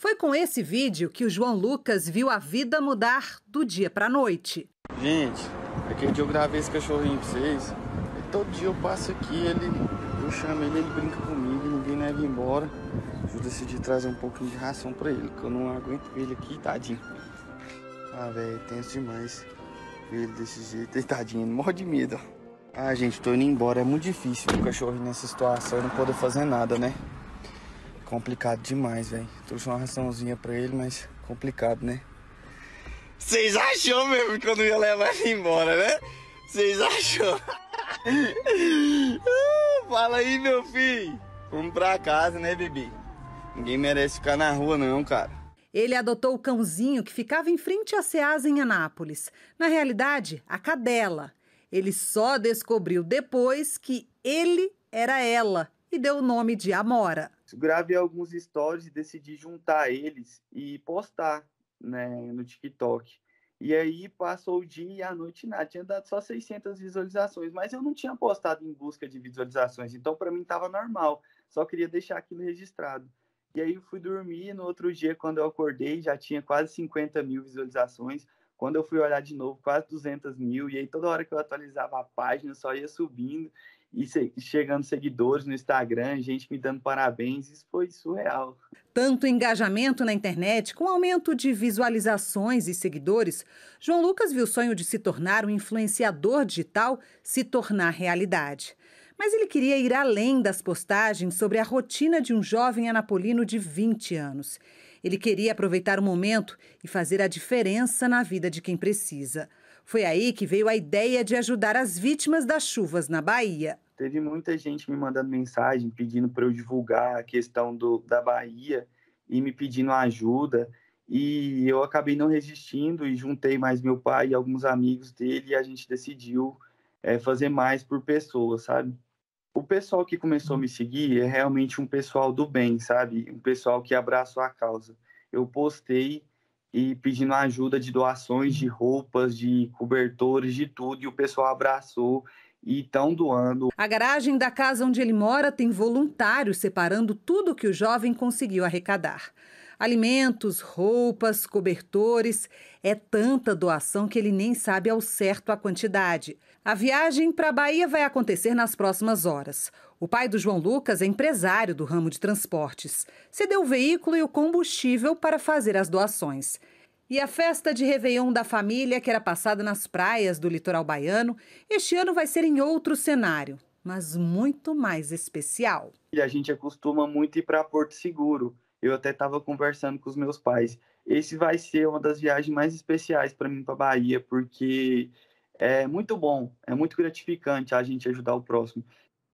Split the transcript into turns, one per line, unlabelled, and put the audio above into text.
Foi com esse vídeo que o João Lucas viu a vida mudar do dia para noite.
Gente, aquele dia eu gravei esse cachorrinho pra vocês. E todo dia eu passo aqui, ele, eu chamo ele, ele brinca comigo, ninguém leva embora. Eu decidi trazer um pouquinho de ração pra ele, que eu não aguento ele aqui, tadinho. Ah, velho, é tenso demais ver ele desse jeito. E tadinho, ele morre de medo. Ah, gente, tô indo embora. É muito difícil o cachorro nessa situação e não poder fazer nada, né? Complicado demais, velho. Trouxe uma raçãozinha pra ele, mas complicado, né? Vocês achou mesmo que eu não ia levar ele embora, né? Vocês achou? Fala aí, meu filho. Vamos pra casa, né, bebê? Ninguém merece ficar na
rua, não, cara.
Ele adotou o cãozinho que ficava em frente à Ceasa em Anápolis. Na realidade, a cadela. Ele só descobriu depois que ele era ela e deu o nome de Amora
gravei alguns stories e decidi juntar eles e postar né, no TikTok. E aí passou o dia e a noite nada, tinha dado só 600 visualizações, mas eu não tinha postado em busca de visualizações, então para mim estava normal, só queria deixar aquilo registrado. E aí eu fui dormir, no outro dia quando eu acordei já tinha quase 50 mil visualizações, quando eu fui olhar de novo, quase 200 mil, e aí toda hora que eu atualizava a página, só ia subindo e chegando seguidores no Instagram, gente me dando parabéns, isso foi surreal.
Tanto engajamento na internet, com aumento de visualizações e seguidores, João Lucas viu o sonho de se tornar um influenciador digital se tornar realidade. Mas ele queria ir além das postagens sobre a rotina de um jovem anapolino de 20 anos. Ele queria aproveitar o momento e fazer a diferença na vida de quem precisa. Foi aí que veio a ideia de ajudar as vítimas das chuvas na Bahia.
Teve muita gente me mandando mensagem pedindo para eu divulgar a questão do, da Bahia e me pedindo ajuda. E eu acabei não resistindo e juntei mais meu pai e alguns amigos dele e a gente decidiu é, fazer mais por pessoas, sabe? o pessoal que começou a me seguir é realmente um pessoal do bem, sabe? Um pessoal que abraçou a causa. Eu postei e pedindo ajuda de doações de roupas, de cobertores, de tudo, e o pessoal abraçou e estão doando.
A garagem da casa onde ele mora tem voluntários separando tudo que o jovem conseguiu arrecadar. Alimentos, roupas, cobertores. É tanta doação que ele nem sabe ao certo a quantidade. A viagem para a Bahia vai acontecer nas próximas horas. O pai do João Lucas é empresário do ramo de transportes. Cedeu o veículo e o combustível para fazer as doações. E a festa de Réveillon da família, que era passada nas praias do litoral baiano, este ano vai ser em outro cenário, mas muito mais especial.
A gente acostuma muito ir para Porto Seguro. Eu até estava conversando com os meus pais. Esse vai ser uma das viagens mais especiais para mim para Bahia, porque é muito bom, é muito gratificante a gente ajudar o próximo.